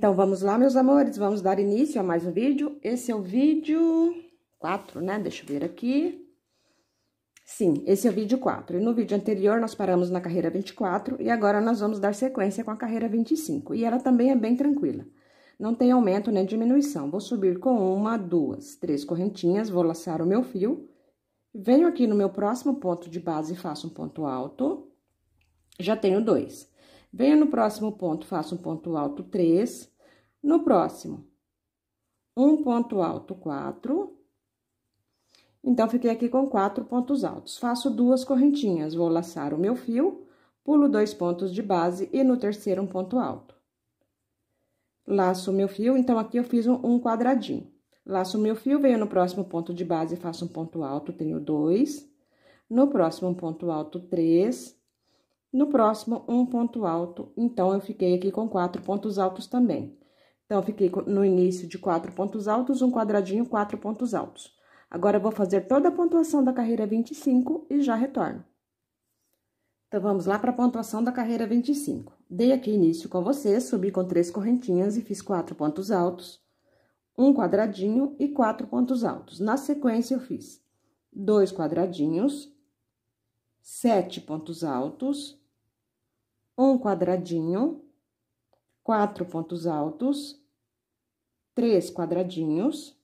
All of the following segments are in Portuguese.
Então, vamos lá, meus amores, vamos dar início a mais um vídeo. Esse é o vídeo 4, né? Deixa eu ver aqui. Sim, esse é o vídeo 4. E no vídeo anterior, nós paramos na carreira 24 e agora nós vamos dar sequência com a carreira 25. E ela também é bem tranquila. Não tem aumento nem diminuição. Vou subir com uma, duas, três correntinhas, vou laçar o meu fio. Venho aqui no meu próximo ponto de base e faço um ponto alto. Já tenho dois. Venho no próximo ponto, faço um ponto alto três No próximo, um ponto alto quatro Então, fiquei aqui com quatro pontos altos. Faço duas correntinhas, vou laçar o meu fio, pulo dois pontos de base e no terceiro um ponto alto. Laço o meu fio, então aqui eu fiz um quadradinho. Laço o meu fio, venho no próximo ponto de base, faço um ponto alto, tenho dois. No próximo, um ponto alto, três. No próximo, um ponto alto, então eu fiquei aqui com quatro pontos altos também. Então, eu fiquei no início de quatro pontos altos, um quadradinho, quatro pontos altos. Agora, eu vou fazer toda a pontuação da carreira 25 e já retorno. Então, vamos lá para a pontuação da carreira 25. Dei aqui início com vocês, subi com três correntinhas e fiz quatro pontos altos, um quadradinho e quatro pontos altos. Na sequência, eu fiz dois quadradinhos, sete pontos altos um quadradinho, quatro pontos altos, três quadradinhos,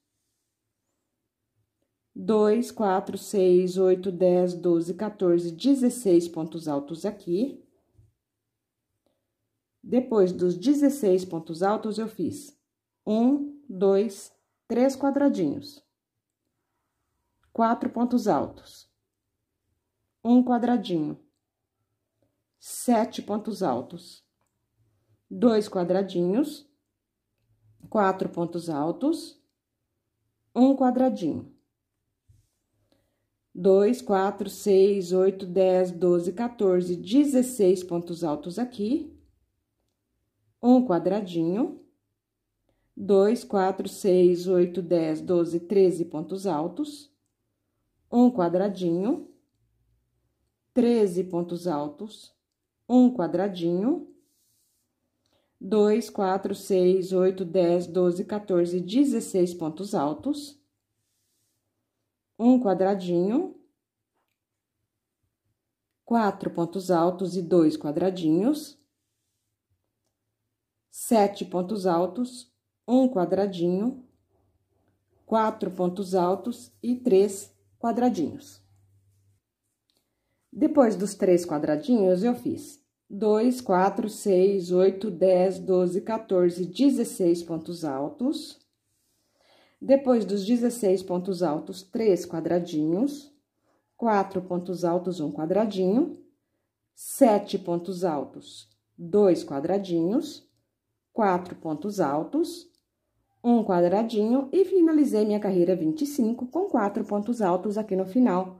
dois, quatro, seis, oito, dez, doze, quatorze, dezesseis pontos altos aqui. Depois dos 16 pontos altos, eu fiz um, dois, três quadradinhos, quatro pontos altos, um quadradinho, sete pontos altos, dois quadradinhos, quatro pontos altos, um quadradinho. 2, 4, 6, 8, 10, 12, 14, 16 pontos altos aqui. Um quadradinho. 2, 4, 6, 8, 10, 12, 13 pontos altos. Um quadradinho. 13 pontos altos um quadradinho. 2, 4, 6, 8, 10, 12, 14, 16 pontos altos. Um quadradinho. 4 pontos altos e 2 quadradinhos. 7 pontos altos, um quadradinho. 4 pontos altos e 3 quadradinhos. Depois dos três quadradinhos, eu fiz 2, 4, 6, 8, 10, 12, 14, 16 pontos altos. Depois dos 16 pontos altos, três quadradinhos. Quatro pontos altos, um quadradinho. Sete pontos altos, dois quadradinhos. Quatro pontos altos, um quadradinho. E finalizei minha carreira 25 com quatro pontos altos aqui no final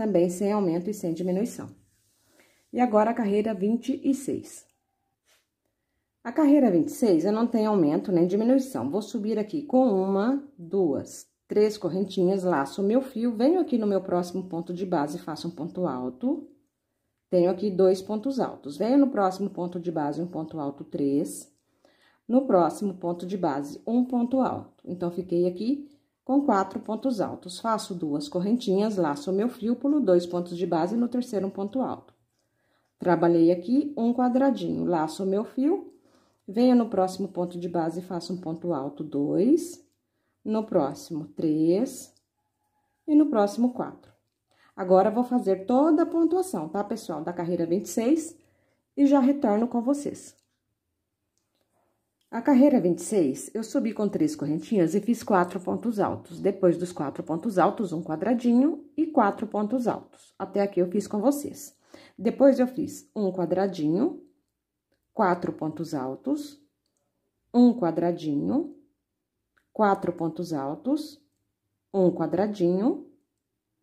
também sem aumento e sem diminuição. E agora a carreira 26. A carreira 26 eu não tenho aumento nem diminuição. Vou subir aqui com uma, duas, três correntinhas, laço o meu fio, venho aqui no meu próximo ponto de base, faço um ponto alto. Tenho aqui dois pontos altos. Venho no próximo ponto de base, um ponto alto, três. No próximo ponto de base, um ponto alto. Então, fiquei aqui com quatro pontos altos. Faço duas correntinhas, laço o meu fio, pulo dois pontos de base no terceiro um ponto alto. Trabalhei aqui um quadradinho, laço o meu fio, venho no próximo ponto de base e faço um ponto alto, dois, no próximo, três, e no próximo, quatro. Agora, vou fazer toda a pontuação, tá, pessoal, da carreira 26 e já retorno com vocês. A carreira 26, eu subi com três correntinhas e fiz quatro pontos altos. Depois dos quatro pontos altos, um quadradinho e quatro pontos altos. Até aqui eu fiz com vocês. Depois eu fiz um quadradinho, quatro pontos altos, um quadradinho, quatro pontos altos, um quadradinho,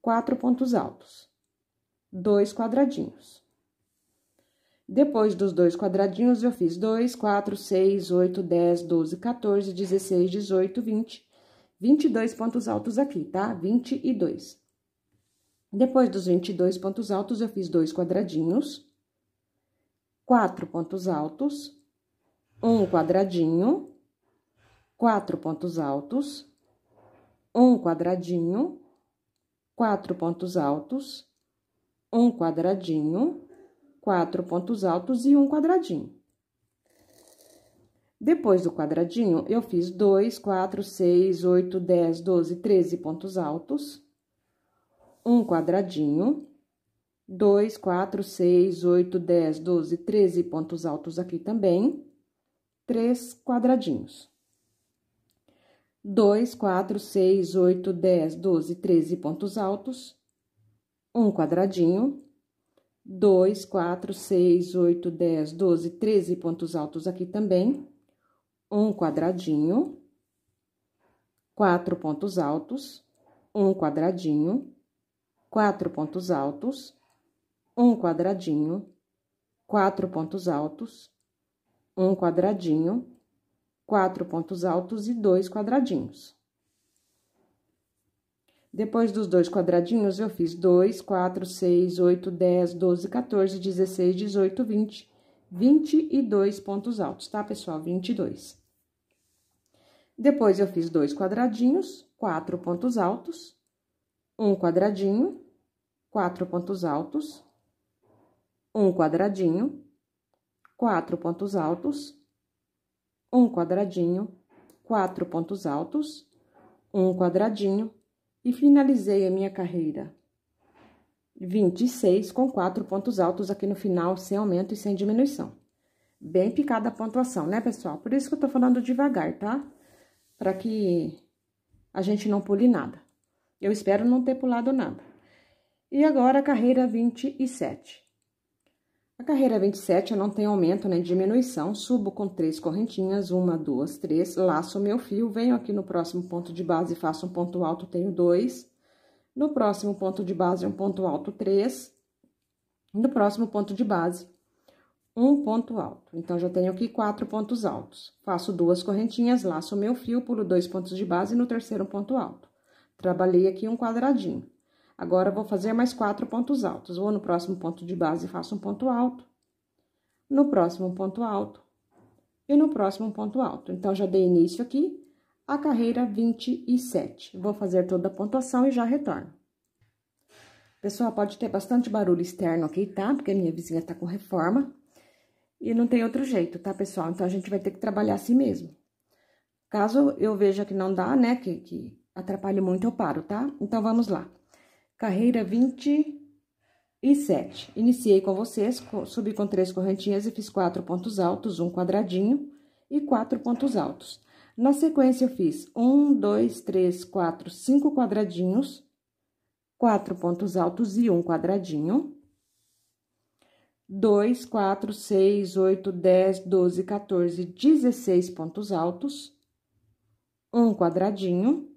quatro pontos altos, dois quadradinhos. Depois dos dois quadradinhos, eu fiz 2, 4, 6, 8, 10, 12, 14, 16, 18, 20. 22 pontos altos aqui, tá? 22. Depois dos 22 pontos altos, eu fiz dois quadradinhos, quatro pontos altos, um quadradinho, quatro pontos altos, um quadradinho, quatro pontos altos, um quadradinho quatro pontos altos e um quadradinho. Depois do quadradinho, eu fiz dois, quatro, seis, oito, dez, doze, treze pontos altos, um quadradinho, dois, quatro, seis, oito, dez, doze, treze pontos altos aqui também, três quadradinhos. Dois, quatro, seis, oito, dez, doze, treze pontos altos, um quadradinho, 2, 4, 6, 8, 10, 12, 13 pontos altos aqui também. Um quadradinho. Quatro pontos altos. Um quadradinho. Quatro pontos altos. Um quadradinho. Quatro pontos altos. Um quadradinho. Quatro pontos altos e dois quadradinhos. Depois dos dois quadradinhos, eu fiz 2, 4, 6, 8, 10, 12, 14, 16, 18, 20, 22 pontos altos, tá, pessoal? 22. Depois, eu fiz dois quadradinhos, quatro pontos altos, um quadradinho, quatro pontos altos, um quadradinho, quatro pontos altos, um quadradinho, quatro pontos altos, um quadradinho, e finalizei a minha carreira 26 com quatro pontos altos aqui no final, sem aumento e sem diminuição. Bem picada a pontuação, né, pessoal? Por isso que eu tô falando devagar, tá? Para que a gente não pule nada. Eu espero não ter pulado nada. E agora a carreira 27. Na carreira 27, eu não tenho aumento nem né? diminuição, subo com três correntinhas, uma, duas, três, laço meu fio, venho aqui no próximo ponto de base, faço um ponto alto, tenho dois. No próximo ponto de base, um ponto alto, três. No próximo ponto de base, um ponto alto. Então, já tenho aqui quatro pontos altos. Faço duas correntinhas, laço meu fio, pulo dois pontos de base no terceiro ponto alto. Trabalhei aqui um quadradinho. Agora vou fazer mais quatro pontos altos. Vou no próximo ponto de base e faço um ponto alto. No próximo ponto alto. E no próximo ponto alto. Então, já dei início aqui a carreira 27. Vou fazer toda a pontuação e já retorno. Pessoal, pode ter bastante barulho externo aqui, tá? Porque minha vizinha tá com reforma. E não tem outro jeito, tá, pessoal? Então, a gente vai ter que trabalhar assim mesmo. Caso eu veja que não dá, né, que, que atrapalhe muito, eu paro, tá? Então, vamos lá. Carreira 27. Iniciei com vocês, subi com três correntinhas e fiz quatro pontos altos, um quadradinho e quatro pontos altos. Na sequência, eu fiz um, dois, três, quatro, cinco quadradinhos, quatro pontos altos e um quadradinho. Dois, quatro, seis, oito, dez, doze, 14, dezesseis pontos altos, um quadradinho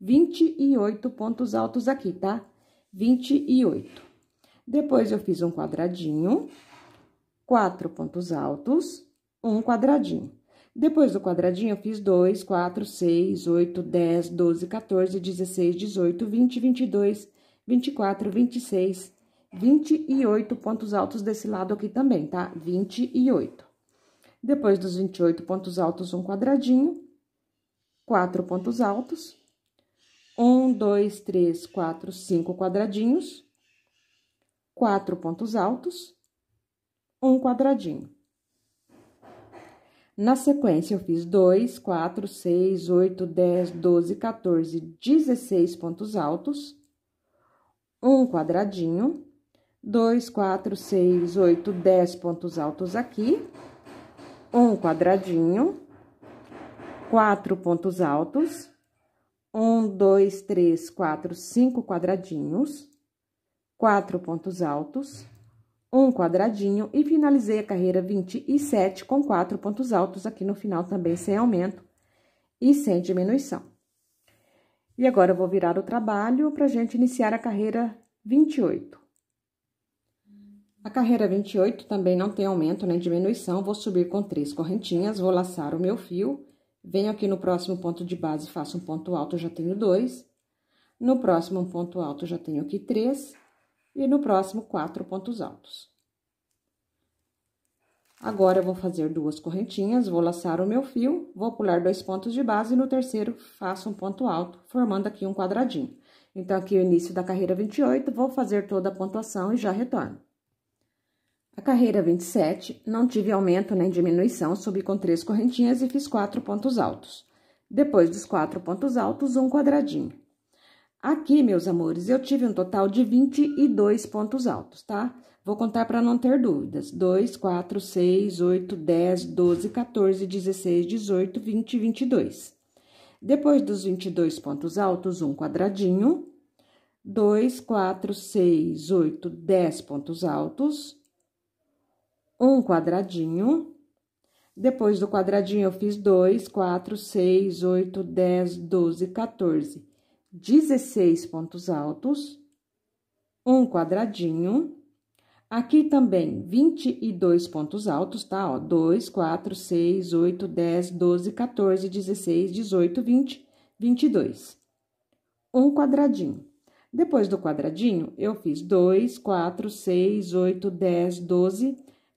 28 pontos altos aqui, tá? 28. Depois, eu fiz um quadradinho, quatro pontos altos, um quadradinho. Depois do quadradinho, eu fiz 2, 4, 6, 8, 10, 12, 14, 16, 18, 20, 22, 24, 26, 28 pontos altos desse lado aqui também, tá? 28. Depois dos 28 pontos altos, um quadradinho, 4 pontos altos, um, dois, três, quatro, cinco quadradinhos, quatro pontos altos, um quadradinho. Na sequência, eu fiz 2, 4, 6, 8, 10, 12, 14, 16 pontos altos, um quadradinho, 2, 4, 6, 8, 10 pontos altos aqui, um quadradinho, quatro pontos altos, um, dois, três, quatro, cinco quadradinhos, quatro pontos altos, um quadradinho e finalizei a carreira 27 com quatro pontos altos aqui no final também sem aumento e sem diminuição. E agora eu vou virar o trabalho para gente iniciar a carreira 28. A carreira 28 também não tem aumento nem diminuição, vou subir com três correntinhas, vou laçar o meu fio Venho aqui no próximo ponto de base, faço um ponto alto, já tenho dois. No próximo um ponto alto, já tenho aqui três. E no próximo, quatro pontos altos. Agora, eu vou fazer duas correntinhas, vou laçar o meu fio, vou pular dois pontos de base e no terceiro faço um ponto alto, formando aqui um quadradinho. Então, aqui é o início da carreira 28, vou fazer toda a pontuação e já retorno. A carreira 27, não tive aumento nem diminuição, subi com três correntinhas e fiz quatro pontos altos. Depois dos quatro pontos altos, um quadradinho. Aqui, meus amores, eu tive um total de 22 pontos altos, tá? Vou contar para não ter dúvidas. 2, 4, 6, 8, 10, 12, 14, 16, 18, 20 22. Depois dos 22 pontos altos, um quadradinho. 2, 4, 6, 8, 10 pontos altos um quadradinho. Depois do quadradinho, eu fiz 2, 4, 6, 8, 10, 12, 14, 16 pontos altos, um quadradinho. Aqui também, 22 pontos altos, tá? Ó, 2, 4, 6, 8, 10, 12, 14, 16, 18, 20, 22. Um quadradinho. Depois do quadradinho, eu fiz 2, 4, 6, 8, 10, 12,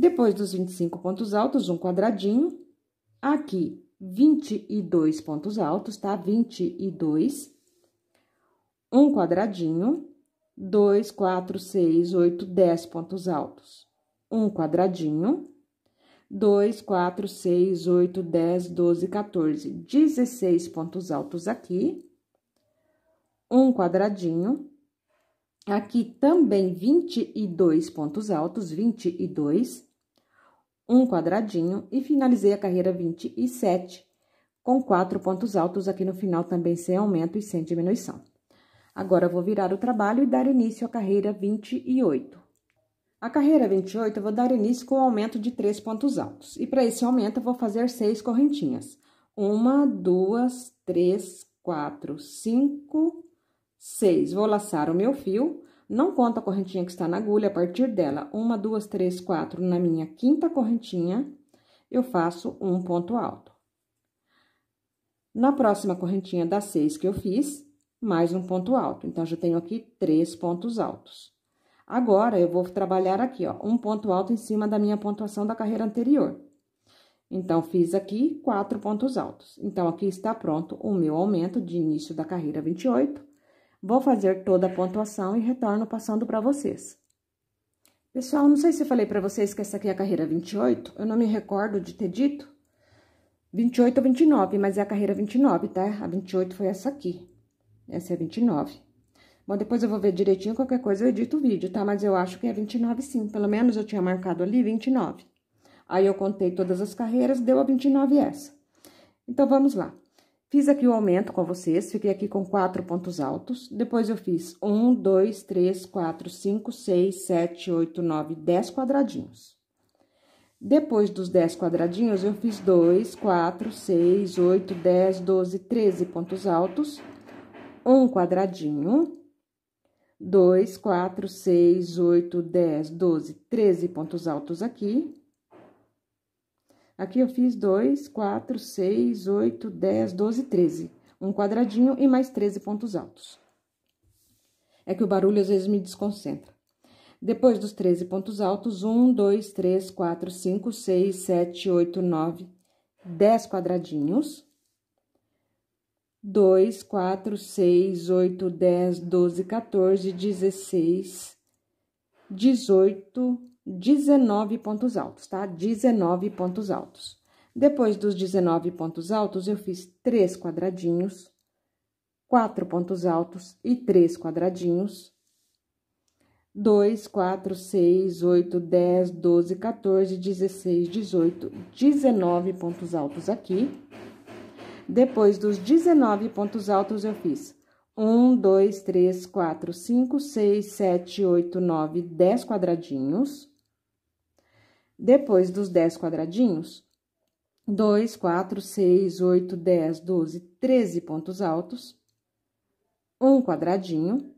Depois dos 25 pontos altos, um quadradinho. Aqui, 22 pontos altos, tá? 22. Um quadradinho. 2, 4, 6, 8, 10 pontos altos. Um quadradinho. 2, 4, 6, 8, 10, 12, 14. 16 pontos altos aqui. Um quadradinho. Aqui também 22 pontos altos, 22 um quadradinho e finalizei a carreira 27 com quatro pontos altos aqui no final também sem aumento e sem diminuição. Agora, vou virar o trabalho e dar início à carreira 28. A carreira 28, eu vou dar início com o aumento de três pontos altos. E para esse aumento, eu vou fazer seis correntinhas. Uma, duas, três, quatro, cinco, seis. Vou laçar o meu fio, não conta a correntinha que está na agulha, a partir dela, uma, duas, três, quatro, na minha quinta correntinha, eu faço um ponto alto. Na próxima correntinha das seis que eu fiz, mais um ponto alto. Então, já tenho aqui três pontos altos. Agora, eu vou trabalhar aqui, ó, um ponto alto em cima da minha pontuação da carreira anterior. Então, fiz aqui quatro pontos altos. Então, aqui está pronto o meu aumento de início da carreira 28 Vou fazer toda a pontuação e retorno passando para vocês. Pessoal, não sei se eu falei para vocês que essa aqui é a carreira 28, eu não me recordo de ter dito 28 ou 29, mas é a carreira 29, tá? A 28 foi essa aqui, essa é a 29. Bom, depois eu vou ver direitinho, qualquer coisa eu edito o vídeo, tá? Mas eu acho que é 29 sim, pelo menos eu tinha marcado ali 29. Aí eu contei todas as carreiras, deu a 29 essa. Então, vamos lá. Fiz aqui o aumento com vocês, fiquei aqui com quatro pontos altos. Depois, eu fiz um, dois, três, quatro, cinco, seis, sete, oito, nove, dez quadradinhos. Depois dos dez quadradinhos, eu fiz dois, quatro, seis, oito, dez, doze, treze pontos altos. Um quadradinho. Dois, quatro, seis, oito, dez, doze, treze pontos altos aqui. Aqui eu fiz 2, 4, 6, 8, 10, 12, 13. Um quadradinho e mais 13 pontos altos. É que o barulho às vezes me desconcentra. Depois dos 13 pontos altos, 1, 2, 3, 4, 5, 6, 7, 8, 9, 10 quadradinhos. 2, 4, 6, 8, 10, 12, 14, 16, 18, 19 pontos altos, tá? 19 pontos altos. Depois dos 19 pontos altos, eu fiz três quadradinhos, quatro pontos altos e três quadradinhos. 2, 4, 6, 8, 10, 12, 14, 16, 18, 19 pontos altos aqui. Depois dos 19 pontos altos, eu fiz 1, 2, 3, 4, 5, 6, 7, 8, 9, 10 quadradinhos. Depois dos 10 quadradinhos, 2, 4, 6, 8, 10, 12, 13 pontos altos, um quadradinho,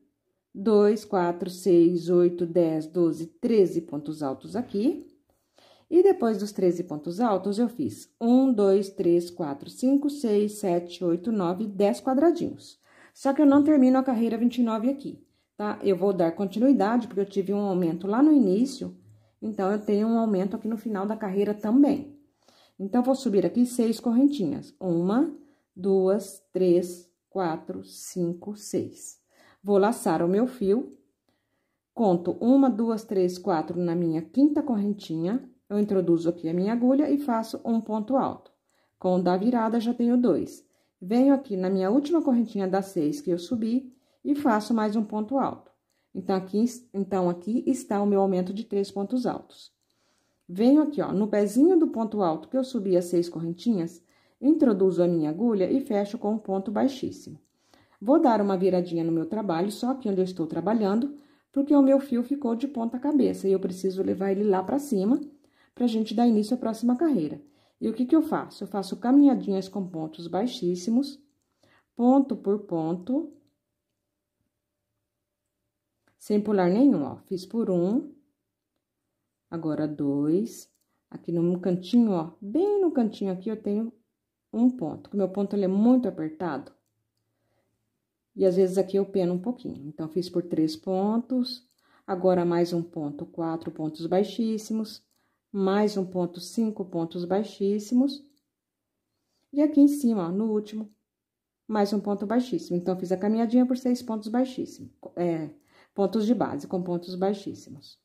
2, 4, 6, 8, 10, 12, 13 pontos altos aqui. E depois dos 13 pontos altos, eu fiz 1, 2, 3, 4, 5, 6, 7, 8, 9, 10 quadradinhos. Só que eu não termino a carreira 29 aqui, tá? Eu vou dar continuidade, porque eu tive um aumento lá no início, então, eu tenho um aumento aqui no final da carreira também. Então, vou subir aqui seis correntinhas. Uma, duas, três, quatro, cinco, seis. Vou laçar o meu fio. Conto uma, duas, três, quatro na minha quinta correntinha. Eu introduzo aqui a minha agulha e faço um ponto alto. Com o da virada, já tenho dois. Venho aqui na minha última correntinha das seis que eu subi e faço mais um ponto alto. Então aqui, então, aqui está o meu aumento de três pontos altos. Venho aqui, ó, no pezinho do ponto alto que eu subi as seis correntinhas, introduzo a minha agulha e fecho com um ponto baixíssimo. Vou dar uma viradinha no meu trabalho, só aqui onde eu estou trabalhando, porque o meu fio ficou de ponta cabeça e eu preciso levar ele lá para cima para a gente dar início à próxima carreira. E o que, que eu faço? Eu faço caminhadinhas com pontos baixíssimos, ponto por ponto, sem pular nenhum, ó. Fiz por um, agora dois. Aqui no cantinho, ó, bem no cantinho aqui eu tenho um ponto, O meu ponto ele é muito apertado. E às vezes aqui eu peno um pouquinho. Então, fiz por três pontos, agora mais um ponto, quatro pontos baixíssimos, mais um ponto, cinco pontos baixíssimos. E aqui em cima, ó, no último, mais um ponto baixíssimo. Então, fiz a caminhadinha por seis pontos baixíssimos. É, pontos de base com pontos baixíssimos.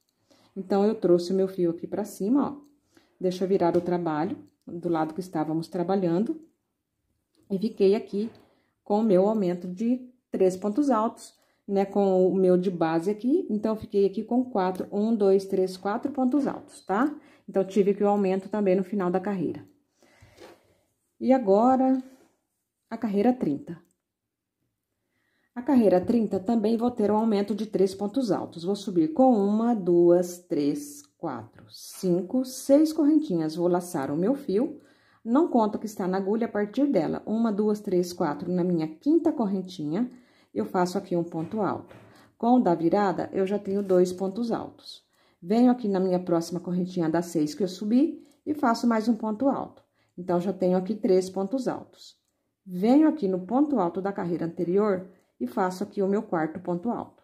Então, eu trouxe o meu fio aqui para cima, ó. Deixa eu virar o trabalho do lado que estávamos trabalhando. E fiquei aqui com o meu aumento de três pontos altos, né? Com o meu de base aqui. Então, fiquei aqui com quatro, um, dois, três, quatro pontos altos, tá? Então, tive que o aumento também no final da carreira. E agora, a carreira 30. A carreira 30 também vou ter um aumento de três pontos altos. Vou subir com uma, duas, três, quatro, cinco, seis correntinhas. Vou laçar o meu fio. Não conta que está na agulha a partir dela. Uma, duas, três, quatro na minha quinta correntinha. Eu faço aqui um ponto alto. Com o da virada, eu já tenho dois pontos altos. Venho aqui na minha próxima correntinha da seis que eu subi e faço mais um ponto alto. Então, já tenho aqui três pontos altos. Venho aqui no ponto alto da carreira anterior e faço aqui o meu quarto ponto alto.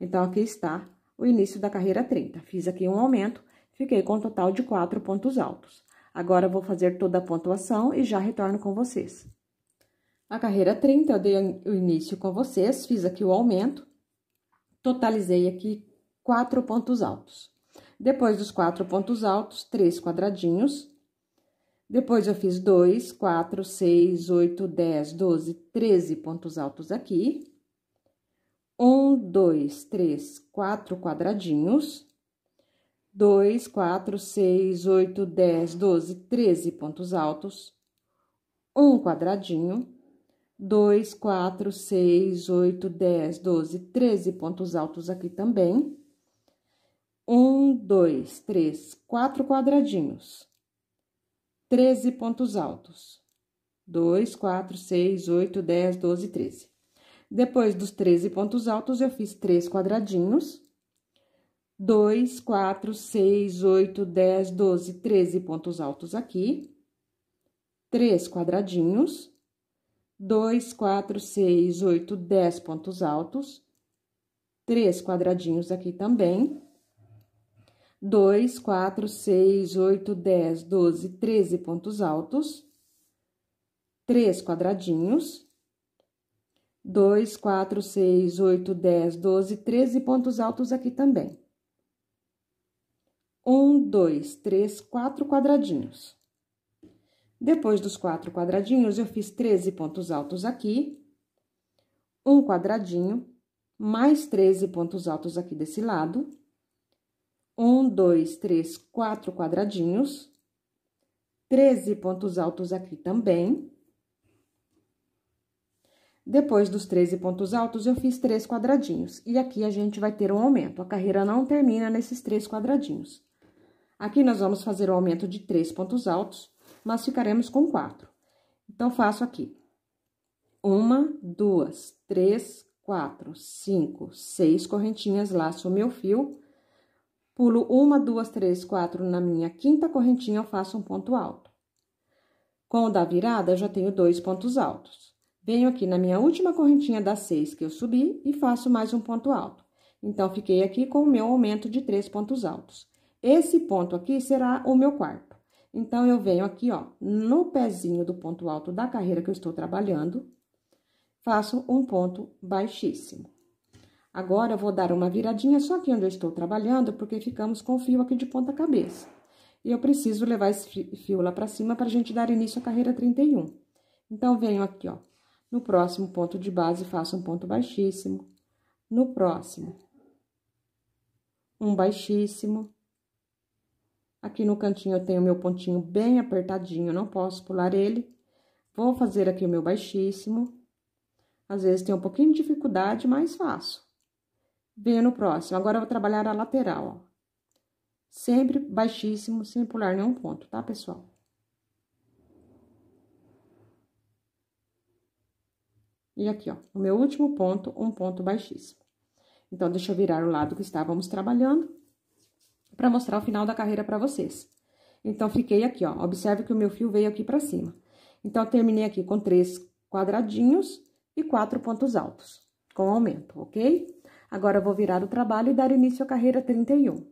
Então, aqui está o início da carreira 30. Fiz aqui um aumento, fiquei com um total de quatro pontos altos. Agora, vou fazer toda a pontuação e já retorno com vocês. A carreira 30, eu dei o início com vocês, fiz aqui o aumento, totalizei aqui quatro pontos altos. Depois dos quatro pontos altos, três quadradinhos, depois eu fiz 2, 4, 6, 8, 10, 12, 13 pontos altos aqui. Um, dois, três, quatro quadradinhos. Dois, quatro, seis, oito, dez, doze, treze pontos altos. Um quadradinho. Dois, quatro, seis, oito, dez, doze, treze pontos altos aqui também. Um, dois, três, quatro quadradinhos 13 pontos altos. 2, 4, 6, 8, 10, 12, 13. Depois dos 13 pontos altos, eu fiz três quadradinhos. 2, 4, 6, 8, 10, 12, 13 pontos altos aqui. Três quadradinhos. 2, 4, 6, 8, 10 pontos altos. Três quadradinhos aqui também. 2, 4, 6, 8, 10, 12, 13 pontos altos, 3 quadradinhos, 2, 4, 6, 8, 10, 12, 13 pontos altos aqui também. 1, 2, 3, 4 quadradinhos. Depois dos 4 quadradinhos, eu fiz 13 pontos altos aqui, um quadradinho, mais 13 pontos altos aqui desse lado, um, dois, três, quatro quadradinhos. Treze pontos altos aqui também. Depois dos 13 pontos altos, eu fiz três quadradinhos. E aqui a gente vai ter um aumento. A carreira não termina nesses três quadradinhos. Aqui nós vamos fazer o um aumento de três pontos altos, mas ficaremos com quatro. Então, faço aqui. Uma, duas, três, quatro, cinco, seis correntinhas, laço o meu fio Pulo uma, duas, três, quatro na minha quinta correntinha, eu faço um ponto alto. Com o da virada, eu já tenho dois pontos altos. Venho aqui na minha última correntinha das seis que eu subi e faço mais um ponto alto. Então, fiquei aqui com o meu aumento de três pontos altos. Esse ponto aqui será o meu quarto. Então, eu venho aqui, ó, no pezinho do ponto alto da carreira que eu estou trabalhando, faço um ponto baixíssimo. Agora eu vou dar uma viradinha só aqui onde eu estou trabalhando, porque ficamos com o fio aqui de ponta cabeça. E eu preciso levar esse fio lá para cima para a gente dar início à carreira 31. Então, venho aqui, ó. No próximo ponto de base, faço um ponto baixíssimo. No próximo, um baixíssimo. Aqui no cantinho eu tenho meu pontinho bem apertadinho, não posso pular ele. Vou fazer aqui o meu baixíssimo. Às vezes tem um pouquinho de dificuldade, mas faço. Venho no próximo. Agora eu vou trabalhar a lateral, ó. Sempre baixíssimo, sem pular nenhum ponto, tá, pessoal? E aqui, ó, o meu último ponto, um ponto baixíssimo. Então, deixa eu virar o lado que estávamos trabalhando para mostrar o final da carreira para vocês. Então, fiquei aqui, ó. Observe que o meu fio veio aqui para cima. Então, terminei aqui com três quadradinhos e quatro pontos altos, com aumento, ok? Agora vou virar o trabalho e dar início à carreira 31.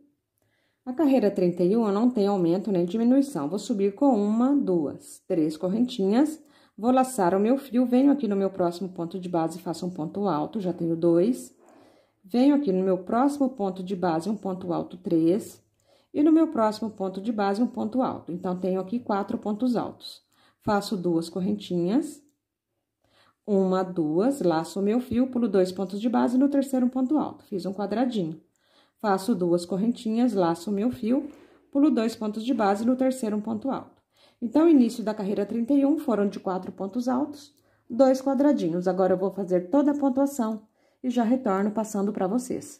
A carreira 31 não tem aumento nem diminuição. Vou subir com uma, duas, três correntinhas. Vou laçar o meu fio, venho aqui no meu próximo ponto de base, faço um ponto alto, já tenho dois. Venho aqui no meu próximo ponto de base, um ponto alto, três. E no meu próximo ponto de base, um ponto alto. Então, tenho aqui quatro pontos altos. Faço duas correntinhas. Uma, duas, laço o meu fio, pulo dois pontos de base no terceiro um ponto alto. Fiz um quadradinho. Faço duas correntinhas, laço o meu fio, pulo dois pontos de base no terceiro um ponto alto. Então, início da carreira 31 foram de quatro pontos altos, dois quadradinhos. Agora, eu vou fazer toda a pontuação e já retorno passando para vocês.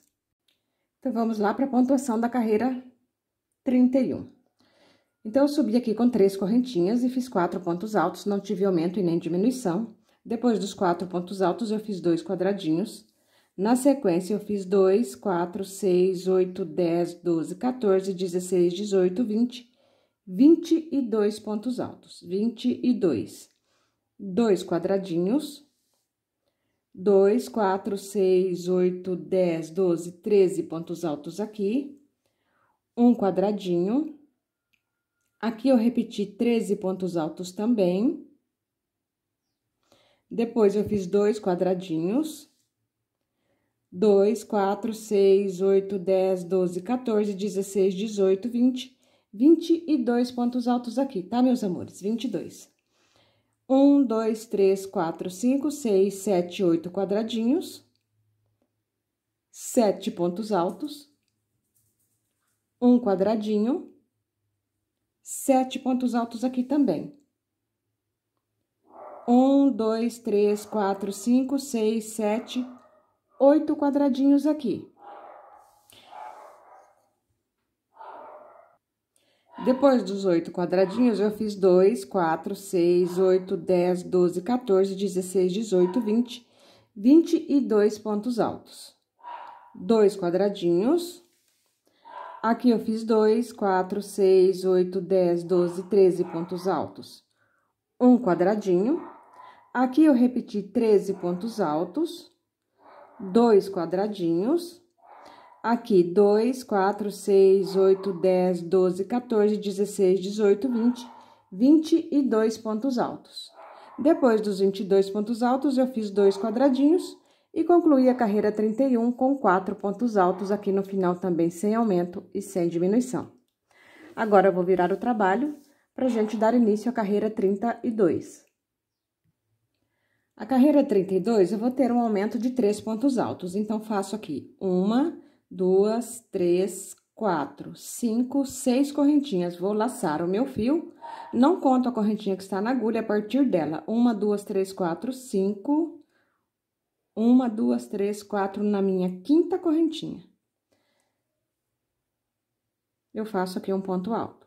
Então, vamos lá para a pontuação da carreira 31. Então, eu subi aqui com três correntinhas e fiz quatro pontos altos, não tive aumento e nem diminuição. Depois dos quatro pontos altos, eu fiz dois quadradinhos. Na sequência, eu fiz 2, 4, 6, 8, 10, 12, 14, 16, 18, 20, 22 pontos altos. 22. Dois quadradinhos. 2, 4, 6, 8, 10, 12, 13 pontos altos aqui. Um quadradinho. Aqui eu repeti 13 pontos altos também. Depois, eu fiz dois quadradinhos. 2, 4, 6, 8, 10, 12, 14, 16, 18, 20, 22 pontos altos aqui, tá, meus amores? 22. 1, 2, 3, 4, 5, 6, 7, 8 quadradinhos. 7 pontos altos. Um quadradinho. 7 pontos altos aqui também. Um, dois, três, quatro, cinco, seis, sete, oito quadradinhos aqui. Depois dos oito quadradinhos, eu fiz dois, quatro, seis, oito, dez, doze, 14, 16, 18, 20, 22 pontos altos. Dois quadradinhos. Aqui eu fiz dois, quatro, seis, oito, dez, doze, 13 pontos altos um quadradinho. Aqui eu repeti 13 pontos altos, dois quadradinhos. Aqui, 2, 4, 6, 8, 10, 12, 14, 16, 18, 20, 22 pontos altos. Depois dos 22 pontos altos, eu fiz dois quadradinhos e concluí a carreira 31 com quatro pontos altos aqui no final também, sem aumento e sem diminuição. Agora, eu vou virar o trabalho para a gente dar início à carreira 32. A carreira 32 eu vou ter um aumento de três pontos altos, então faço aqui uma, duas, três, quatro, cinco, seis correntinhas. Vou laçar o meu fio, não conto a correntinha que está na agulha é a partir dela. Uma, duas, três, quatro, cinco, uma, duas, três, quatro na minha quinta correntinha. Eu faço aqui um ponto alto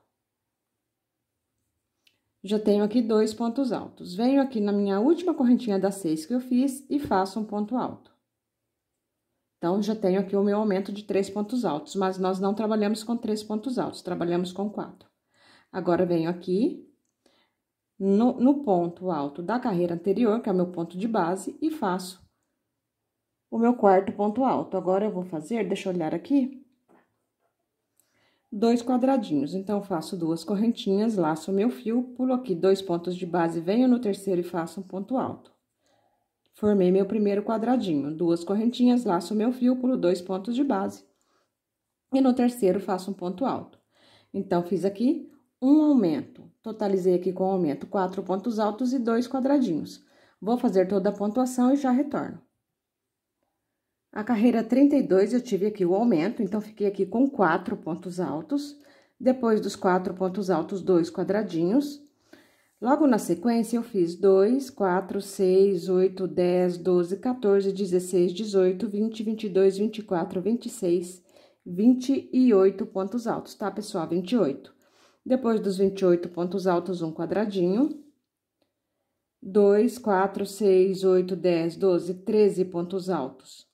já tenho aqui dois pontos altos. Venho aqui na minha última correntinha das seis que eu fiz e faço um ponto alto. Então, já tenho aqui o meu aumento de três pontos altos, mas nós não trabalhamos com três pontos altos, trabalhamos com quatro. Agora, venho aqui no, no ponto alto da carreira anterior, que é o meu ponto de base, e faço o meu quarto ponto alto. Agora, eu vou fazer, deixa eu olhar aqui, dois quadradinhos. Então, faço duas correntinhas, laço meu fio, pulo aqui dois pontos de base, venho no terceiro e faço um ponto alto. Formei meu primeiro quadradinho, duas correntinhas, laço meu fio, pulo dois pontos de base. E no terceiro, faço um ponto alto. Então, fiz aqui um aumento. Totalizei aqui com aumento quatro pontos altos e dois quadradinhos. Vou fazer toda a pontuação e já retorno. A carreira 32 eu tive aqui o aumento, então fiquei aqui com quatro pontos altos. Depois dos quatro pontos altos, dois quadradinhos. Logo na sequência, eu fiz 2, 4, 6, 8, 10, 12, 14, 16, 18, 20, 22, 24, 26, 28 pontos altos, tá, pessoal? 28. Depois dos 28 pontos altos, um quadradinho. 2, 4, 6, 8, 10, 12, 13 pontos altos.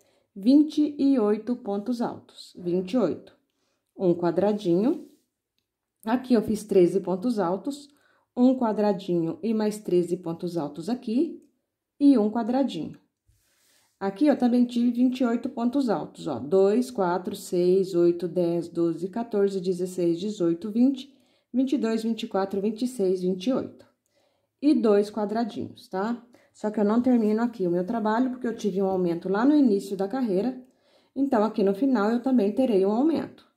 28 pontos altos. 28. Um quadradinho. Aqui eu fiz 13 pontos altos. Um quadradinho e mais 13 pontos altos aqui. E um quadradinho. Aqui eu também tive 28 pontos altos, ó. 2, 4, 6, 8, 10, 12, 14, 16, 18, 20, 22, 24, 26, 28. E dois quadradinhos, tá? Só que eu não termino aqui o meu trabalho, porque eu tive um aumento lá no início da carreira. Então, aqui no final, eu também terei um aumento.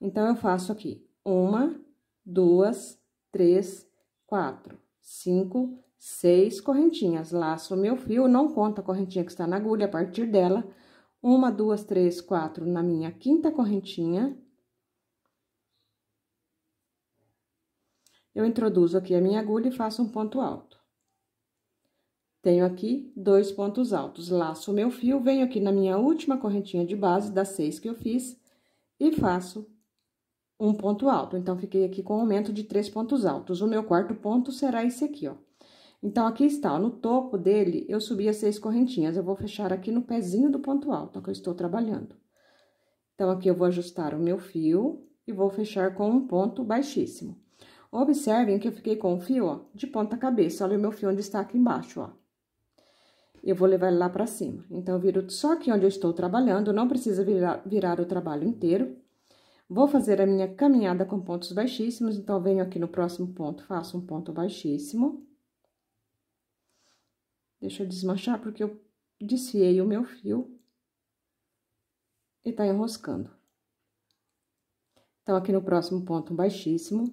Então, eu faço aqui uma, duas, três, quatro, cinco, seis correntinhas. Laço o meu fio, não conta a correntinha que está na agulha, a partir dela. Uma, duas, três, quatro na minha quinta correntinha. Eu introduzo aqui a minha agulha e faço um ponto alto. Tenho aqui dois pontos altos. Laço o meu fio, venho aqui na minha última correntinha de base, das seis que eu fiz, e faço um ponto alto. Então, fiquei aqui com um aumento de três pontos altos. O meu quarto ponto será esse aqui, ó. Então, aqui está, ó, no topo dele, eu subi as seis correntinhas. Eu vou fechar aqui no pezinho do ponto alto, ó, que eu estou trabalhando. Então, aqui eu vou ajustar o meu fio e vou fechar com um ponto baixíssimo. Observem que eu fiquei com o fio, ó, de ponta cabeça. Olha o meu fio onde está aqui embaixo, ó eu vou levar ele lá para cima. Então, eu viro só aqui onde eu estou trabalhando, não precisa virar, virar o trabalho inteiro. Vou fazer a minha caminhada com pontos baixíssimos, então, venho aqui no próximo ponto, faço um ponto baixíssimo. Deixa eu desmanchar, porque eu desfiei o meu fio e tá enroscando. Então, aqui no próximo ponto, um baixíssimo.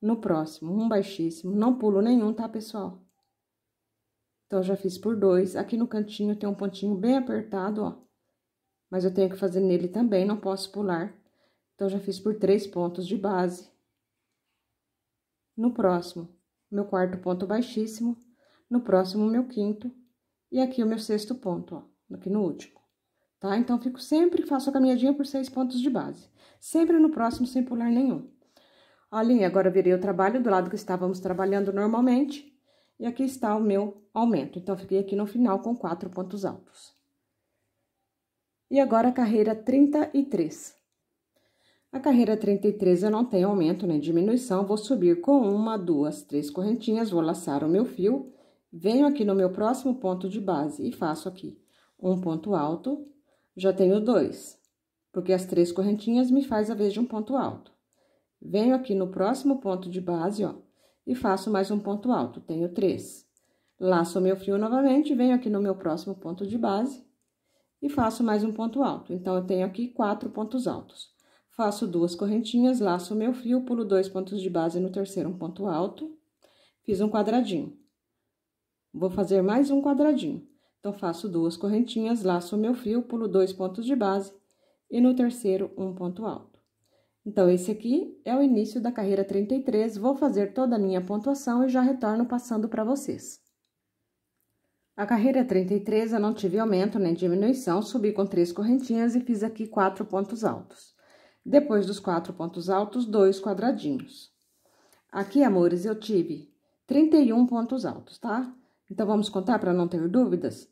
No próximo, um baixíssimo. Não pulo nenhum, tá, pessoal? Então, já fiz por dois. Aqui no cantinho tem um pontinho bem apertado, ó. Mas eu tenho que fazer nele também, não posso pular. Então, já fiz por três pontos de base. No próximo, meu quarto ponto baixíssimo. No próximo, meu quinto. E aqui o meu sexto ponto, ó. Aqui no último. Tá? Então, fico sempre, faço a caminhadinha por seis pontos de base. Sempre no próximo, sem pular nenhum. Olhem, agora virei o trabalho do lado que estávamos trabalhando normalmente e aqui está o meu aumento. Então, fiquei aqui no final com quatro pontos altos. E agora, a carreira 33. A carreira 33 eu não tenho aumento nem diminuição, vou subir com uma, duas, três correntinhas, vou laçar o meu fio, venho aqui no meu próximo ponto de base e faço aqui um ponto alto, já tenho dois, porque as três correntinhas me faz a vez de um ponto alto. Venho aqui no próximo ponto de base, ó, e faço mais um ponto alto, tenho três. Laço meu fio novamente, venho aqui no meu próximo ponto de base e faço mais um ponto alto. Então, eu tenho aqui quatro pontos altos. Faço duas correntinhas, laço meu fio, pulo dois pontos de base no terceiro um ponto alto, fiz um quadradinho. Vou fazer mais um quadradinho. Então, faço duas correntinhas, laço meu fio, pulo dois pontos de base e no terceiro um ponto alto. Então, esse aqui é o início da carreira 33. Vou fazer toda a minha pontuação e já retorno passando para vocês. A carreira 33 eu não tive aumento nem diminuição, subi com três correntinhas e fiz aqui quatro pontos altos. Depois dos quatro pontos altos, dois quadradinhos. Aqui, amores, eu tive 31 pontos altos, tá? Então, vamos contar para não ter dúvidas?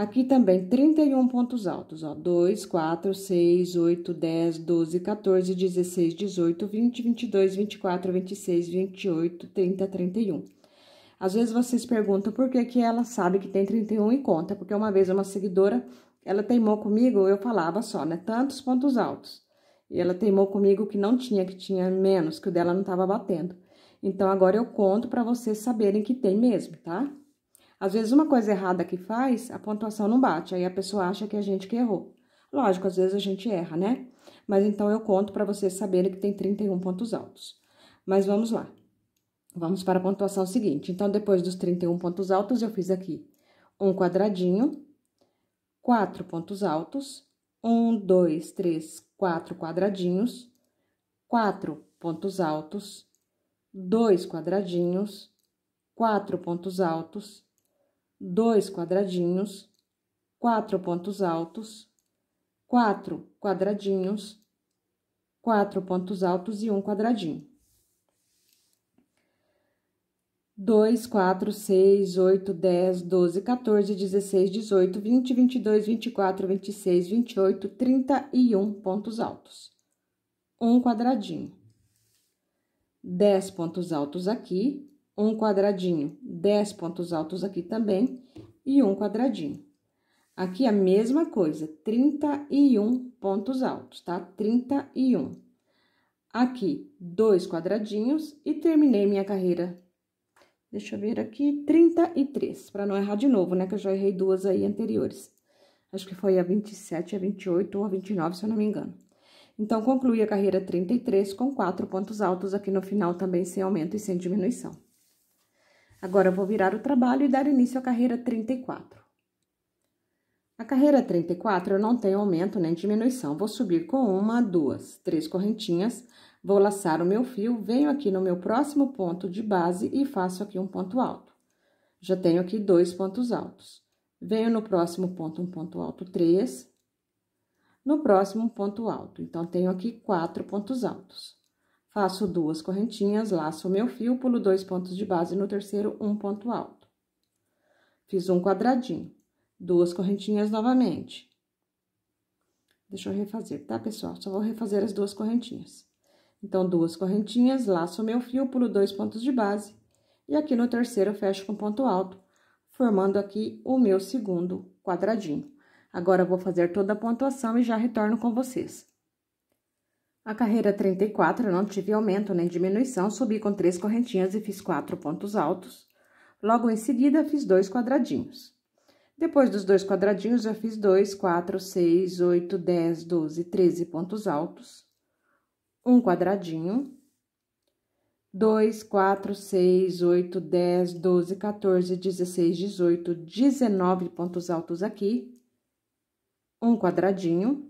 Aqui também 31 pontos altos, ó. 2, 4, 6, 8, 10, 12, 14, 16, 18, 20, 22, 24, 26, 28, 30, 31. Às vezes vocês perguntam por que, que ela sabe que tem 31 e conta, porque uma vez uma seguidora, ela teimou comigo, eu falava só, né? Tantos pontos altos. E ela teimou comigo que não tinha, que tinha menos, que o dela não tava batendo. Então, agora eu conto pra vocês saberem que tem mesmo, tá? tá? Às vezes, uma coisa errada que faz, a pontuação não bate, aí a pessoa acha que a é gente que errou. Lógico, às vezes a gente erra, né? Mas então eu conto para vocês saberem que tem 31 pontos altos. Mas vamos lá. Vamos para a pontuação seguinte. Então, depois dos 31 pontos altos, eu fiz aqui um quadradinho, quatro pontos altos, um, dois, três, quatro quadradinhos, quatro pontos altos, dois quadradinhos, quatro pontos altos, dois quadradinhos, quatro pontos altos, quatro quadradinhos, quatro pontos altos e um quadradinho. 2, 4, 6, 8, 10, 12, 14, 16, 18, 20, 22, 24, 26, 28, 31 pontos altos. Um quadradinho. 10 pontos altos aqui, um quadradinho, 10 pontos altos aqui também e um quadradinho. Aqui a mesma coisa, 31 pontos altos, tá? 31. Aqui, dois quadradinhos e terminei minha carreira. Deixa eu ver aqui, 33, para não errar de novo, né? Que eu já errei duas aí anteriores. Acho que foi a 27, a 28 ou a 29, se eu não me engano. Então, concluí a carreira 33 com quatro pontos altos aqui no final também, sem aumento e sem diminuição. Agora vou virar o trabalho e dar início à carreira 34. A carreira 34 eu não tenho aumento nem diminuição, vou subir com uma, duas, três correntinhas, vou laçar o meu fio, venho aqui no meu próximo ponto de base e faço aqui um ponto alto. Já tenho aqui dois pontos altos. Venho no próximo ponto um ponto alto, três. No próximo um ponto alto, então tenho aqui quatro pontos altos. Faço duas correntinhas, laço o meu fio, pulo dois pontos de base no terceiro, um ponto alto. Fiz um quadradinho, duas correntinhas novamente. Deixa eu refazer, tá, pessoal? Só vou refazer as duas correntinhas. Então, duas correntinhas, laço o meu fio, pulo dois pontos de base. E aqui no terceiro, fecho com ponto alto, formando aqui o meu segundo quadradinho. Agora, vou fazer toda a pontuação e já retorno com vocês. A carreira 34 não tive aumento nem diminuição, subi com três correntinhas e fiz quatro pontos altos. Logo em seguida, fiz dois quadradinhos. Depois dos dois quadradinhos, eu fiz dois, quatro, seis, oito, dez, doze, treze pontos altos. Um quadradinho. dois, quatro, seis, oito, dez, doze, quatorze, dezesseis, dezoito, dezenove pontos altos aqui. Um quadradinho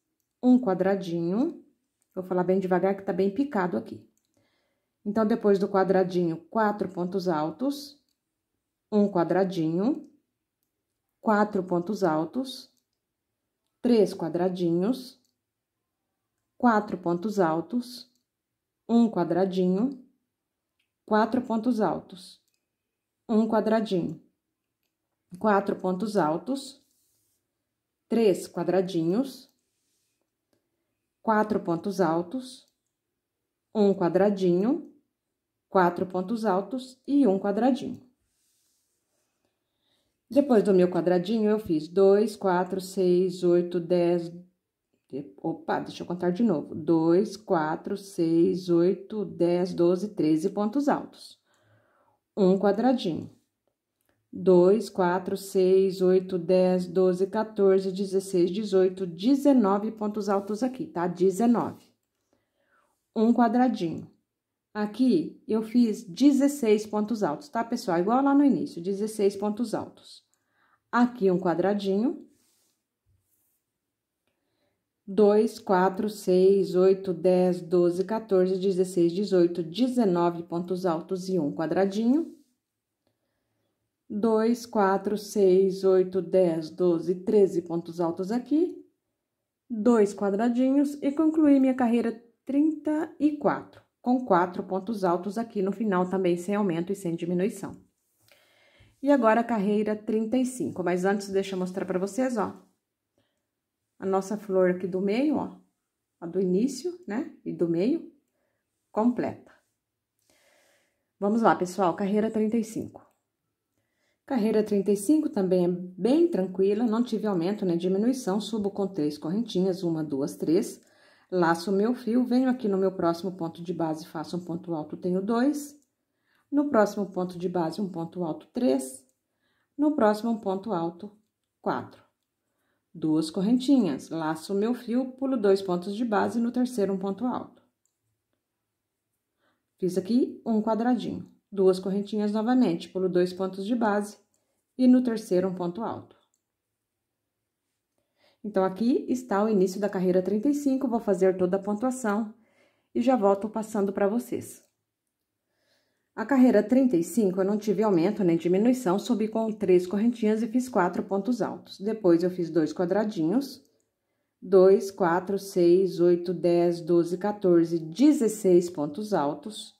um quadradinho. Vou falar bem devagar que tá bem picado aqui. Então, depois do quadradinho, quatro pontos altos, um quadradinho, quatro pontos altos, três quadradinhos, quatro pontos altos, um quadradinho, quatro pontos altos, um quadradinho, quatro pontos altos, três quadradinhos, quatro pontos altos, um quadradinho, quatro pontos altos e um quadradinho. Depois do meu quadradinho, eu fiz dois, quatro, seis, oito, dez... Opa, deixa eu contar de novo. Dois, quatro, seis, oito, dez, doze, treze pontos altos. Um quadradinho. 2, 4, 6, 8, 10, 12, 14, 16, 18, 19 pontos altos aqui, tá? 19. Um quadradinho. Aqui, eu fiz 16 pontos altos, tá, pessoal? Igual lá no início, 16 pontos altos. Aqui, um quadradinho. 2, 4, 6, 8, 10, 12, 14, 16, 18, 19 pontos altos e um quadradinho 2, 4, 6, 8, 10, 12, 13 pontos altos aqui, dois quadradinhos e concluí minha carreira 34, com quatro pontos altos aqui no final também, sem aumento e sem diminuição. E agora a carreira 35, mas antes deixa eu mostrar para vocês, ó, a nossa flor aqui do meio, ó, a do início, né, e do meio, completa. Vamos lá, pessoal, carreira 35. Carreira 35 também é bem tranquila, não tive aumento nem diminuição, subo com três correntinhas, uma, duas, três. Laço o meu fio, venho aqui no meu próximo ponto de base, faço um ponto alto, tenho dois. No próximo ponto de base, um ponto alto, três. No próximo, um ponto alto, quatro. Duas correntinhas, laço o meu fio, pulo dois pontos de base, no terceiro, um ponto alto. Fiz aqui um quadradinho duas correntinhas novamente, pulo dois pontos de base e no terceiro um ponto alto. Então, aqui está o início da carreira 35, vou fazer toda a pontuação e já volto passando para vocês. A carreira 35 eu não tive aumento nem diminuição, subi com três correntinhas e fiz quatro pontos altos. Depois eu fiz dois quadradinhos, 2, 4, 6, 8, 10, 12, 14, 16 pontos altos.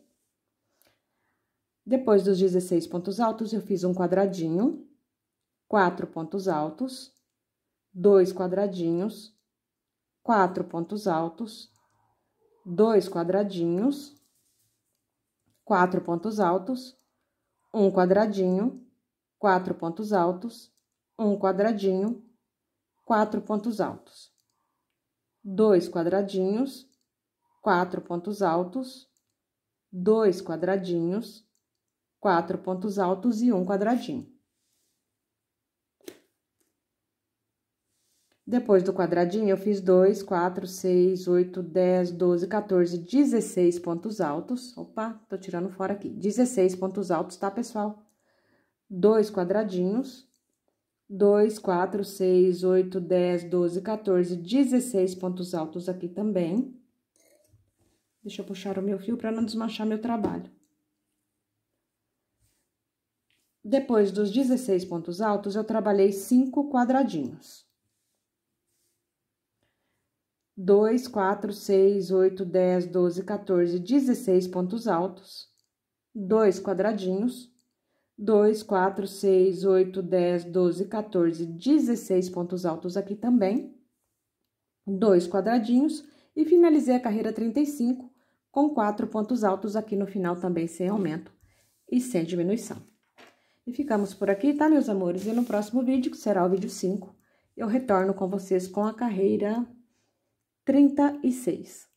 Depois dos 16 pontos altos, eu fiz um quadradinho, quatro pontos altos, dois quadradinhos, quatro pontos altos, dois quadradinhos, quatro pontos altos, um quadradinho, quatro pontos altos, um quadradinho, quatro pontos altos, dois quadradinhos, quatro pontos altos, dois quadradinhos quatro pontos altos e um quadradinho. Depois do quadradinho, eu fiz dois, quatro, seis, oito, dez, doze, quatorze, dezesseis pontos altos. Opa, tô tirando fora aqui. Dezesseis pontos altos, tá, pessoal? Dois quadradinhos. Dois, quatro, seis, oito, dez, doze, quatorze, dezesseis pontos altos aqui também. Deixa eu puxar o meu fio para não desmanchar meu trabalho. Depois dos 16 pontos altos, eu trabalhei cinco quadradinhos. 2, 4, 6, 8, 10, 12, 14, 16 pontos altos, 2 quadradinhos, 2, 4, 6, 8, 10, 12, 14, 16 pontos altos aqui também, 2 quadradinhos, e finalizei a carreira 35 com 4 pontos altos aqui no final também sem aumento e sem diminuição. E ficamos por aqui, tá, meus amores? E no próximo vídeo, que será o vídeo 5, eu retorno com vocês com a carreira 36.